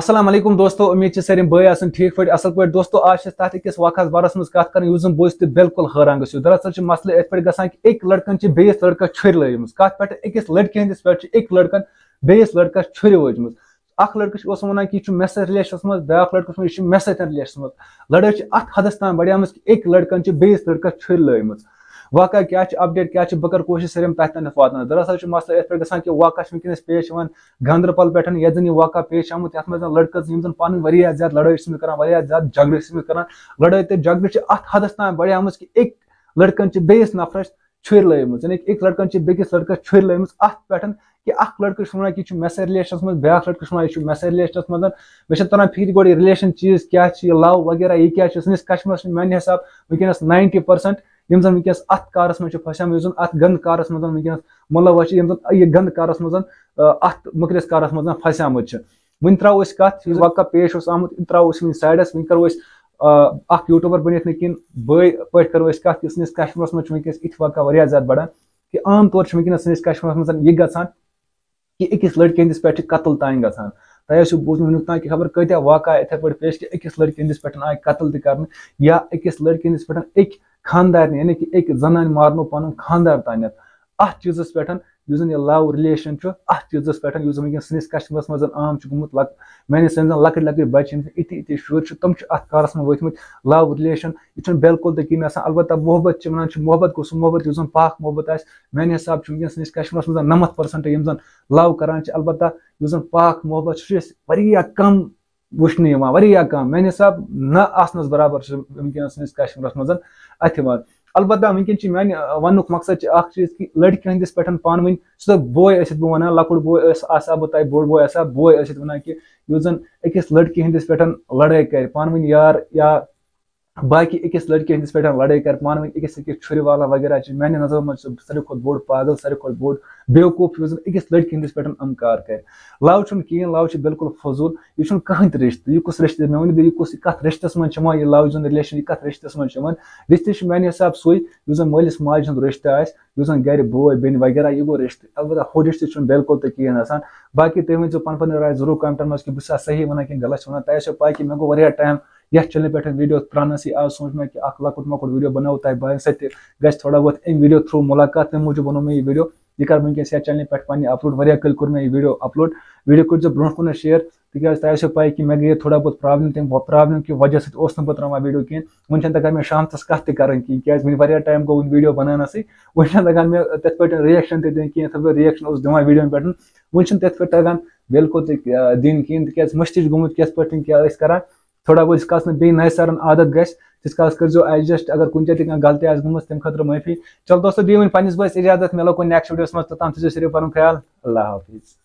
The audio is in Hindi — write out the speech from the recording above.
আসসালামু আলাইকুম দোস্তো আমি চেরিম ভাই আসন ঠিক পড়ি আসল পড়ি দোস্তো আজছ তাতি কিস ওয়াক্ত বাসমাস কাট করন ইউজম বসতে একদম খরাঙ্গসু দরাছছ সমস্যা এত পড় গসা কি এক লড়কান চি বেস লড়কা চুরি লাইমস কাট পেট একস লড়কানি দসবে এক লড়কান বেস লড়কা চুরি ওজমস আখ লড়কস ওস মান কি চ মেসে রিলেশনস মাস দা লড়কস মেসে তার রিলেশনস লড়াচি আছ হাদস তান বড়িয়ামস কি এক লড়কান চি বেস লড়কা চুরি লাইমস वाक क्या अपडेट क्या बकर कोशिश सर तह तन दरअसल मसल ये पे कि वाक़ वे पेश गांधरबल पे ये जन यह वाक़ा पेश आमुत ये लड़क जन पान ज्यादा लड़ाई कर ज्यादा झगड़े कर लड़ाई तो झगड़े अत हदस तम बढ़े कि एक लड़कन बेस नफरस छुरी लम यानी एक लड़कन बेकिस लड़कस छुरी लम अत पे कि अख लड़कस वन कि मे रिलेशन मं ब्या लड़क वन यह मे सा रिलेशन मं मे तरह फिक्र गो रिलेशन चीज क्या लव वगैरह यह क्या सन्स कश्मीर हिसाब वनस नाइन्टी पर्सेंट यम जन वनस अत कारस मे फसाम अत गंद कारस मज वनस मुलवा यम गंद कारस अत मकरिस कारस मज फसाम त्रो कत पेश आमुत त्रो वन साइडस वन करो अख यूट्यूबर बनित निकिन बे पे करो कत कि सनिस मे वनस इत वाक़ा ज्यादा बढ़ान कि आम तौर वनस सनिस कश्मीर मज यह ग कि अकिस लड़के हंदिस पे कतल तान ग तय बूज वुक तक खबर कत वाक़ा इथे पे पेश कि अकिस लड़के हंदिस पे आए कतल त या अकिस लड़के हंदिस पे अकि خانٛدارنہِ یعنی کہِ أکۍ زَنانہِ مارنو پَنُن خانٛدار تانٮ۪تھ اَتھ چیٖزَس پٮ۪ٹھ یُس زَن یہِ لَو رِلیشَن چھُ اَتھ چیٖزَس پٮ۪ٹھ یُس زَن وٕنکٮ۪ن سٲنِس کَشمیٖرَس منٛز عام چھُ گوٚمُت لۄک میٲنِس یِم زَن لۄکٕٹۍ لۄکٕٹۍ بَچہِ یِم یِتھۍ یِتھۍ شُرۍ چھِ تِم چھِ اَتھ کارَس منٛز ؤتھۍ مٕتۍ لَو رِلیشَن یہِ چھُنہٕ بِلکُل تہِ کِہیٖنۍ آسان البتہ محبت چھِ وَنان چھِ محبت گوٚو سُہ محبت یُس زَن پاک محبت آسہِ میٛانہِ حِساب چھُ وٕنکٮ۪ن سٲنِس کَشمیٖرَس منٛز نَمَتھ پٔرسَنٛٹ یِم زَن لَو کَران چھِ البتہ یُس زَن پاک محبت چھُ سُہ چھُ اَسہِ واریاہ کَم वुचने यहाँ कम मे हिसाब नस बराबर वनकस कश्मीर मज अलबत् वन मे वन मकसद चीज कि लड़की हंदिस पे पान वन सो बोय बह वन लकुट बोय आसा तुम बोड़ बोय आसा वन कि यु जन अकिस लड़की हंदिस पे लड़ाई कर पान वन यार या باقی أکِس لٔڑکی ہٕنٛدِس پٮ۪ٹھ لڑٲے کَرِ پانہٕ ؤنۍ أکِس أکِس چھُرِ والان وغیرہ چھِ میٛانہِ نظرو منٛز چھُ ساروی کھۄتہٕ بوٚڑ پاگل ساروی کھۄتہٕ بوٚڑ بیوقوٗف یُس زَن أکِس لٔڑکی ہٕنٛدِس پٮ۪ٹھ یِم کار کَرِ لَو چھُنہٕ کِہیٖنۍ لَو چھِ بالکُل فضوٗل یہِ چھُنہٕ کٕہٕنۍ تہِ رِشتہٕ یہِ کُس رِشتہٕ مےٚ ؤنِو تُہۍ یہِ کُس یہِ کَتھ رِشتَس منٛز چھِ یِوان یہِ لَو زوٚن رِلیشَن یہِ کَتھ رِشتَس منٛز چھِ یِوان رِشتہٕ چھِ میٛانہِ حِساب سُے یُس زَن مٲلِس ماجہِ ہُنٛد رِشتہٕ آسہِ یُس زَن گَرِ بوے بیٚنہِ وغیرہ یہِ گوٚو رِشتہٕ البتہ ہُہ رِشتہٕ چھُنہٕ بالکُل تہِ کِہیٖنۍ آسان باقی تُہۍ ؤنۍزیو پَنٕنۍ پَنٕنۍ راے ضروٗر کَمنٹَن منٛز کہِ بہٕ چھُسا صحیح وَنان کِنہٕ غلط چھُ وَنان تۄہہِ آسیو پاے کہِ مےٚ گوٚو واریاہ ٹایم यथ चैनल पे वीडियो तरान आज सोच मैं कि लकुट मकुट वीडियो बनो तक सत्य सत थोड़ा बहुत अम वीडियो थ्रू मुलाकात तम मूजूब बनो मैं यह वीडियो यह कर वनस यथ चैनल पे पे अपलोड वह कल कोर मे यह वीडियो अपलोड वीडियो कर ब्रो कुन शेयर तिकाज तुम पाई कि मैं गई थोड़ा बहुत प्रॉब्लम तम प्रॉब्लम कि वजह सो बहुत त्रान वीडियो कहें वो तकान मैं शाम कत करें कहीं क्या वन टाइम गो वीडियो बनाना वन तगान मे तथ पे रिएक्शन दिन कहीं रिएक्शन उस दिवान वीडियो पे वो तथ पे तगान बिल्कुल तो, दिन कहीं तिकाज तो मश्त गुम कस पे क्या करान थोड़ा बहुत जिस कास बे नए सर आदत गए तीस कल करो एडजस्ट अगर कुछ जाए क्या गलती आज गुम तम खुद माफी चलो दोस्तों दी वन पस बस इजाजत मिलो कुछ नेक्स्ट वीडियोस मत तो सिर्फ पुन ख्याल अल्लाह हाफिज़